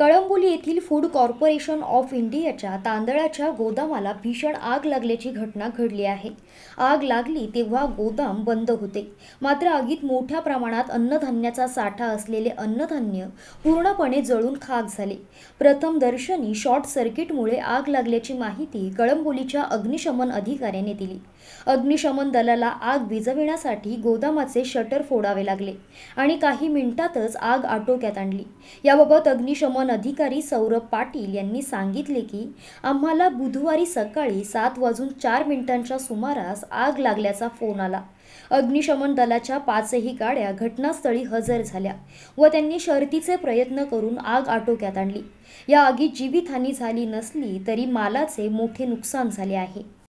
कळंबोली येथील food corporation of इंडियाच्या तांदळाच्या गोदामाला भीषण आग लागल्याची घटना घडली आहे आग लागली तेव्हा गोदाम बंद होते मात्र आगीत मोठ्या प्रमाणात अन्नधान्याचा साठा असलेले अन्नधान्य पूर्णपणे जळून खाक झाले प्रथम दर्शनी शॉर्ट सर्किटमुळे आग लागल्याची माहिती कळंबोलीच्या अग्निशमन अधिकाऱ्याने दिली अग्निशमन दलाला आग विजविण्यासाठी गोदामाचे शटर फोडावे लागले आणि काही मिनिटातच आग आटोक्यात आणली याबाबत अग्निशमन अधिकारी सौरभ पाटील यांनी सांगितले की आम्हाला बुधवारी सकाळी सात वाजून चार मिनिटांच्या सुमारास आग लागल्याचा फोन आला अग्निशमन दलाच्या पाचही गाड्या घटनास्थळी हजर झाल्या व त्यांनी शर्तीचे प्रयत्न करून आग आटोक्यात आणली या आगीत जीवितहानी झाली नसली तरी मालाचे मोठे नुकसान झाले आहे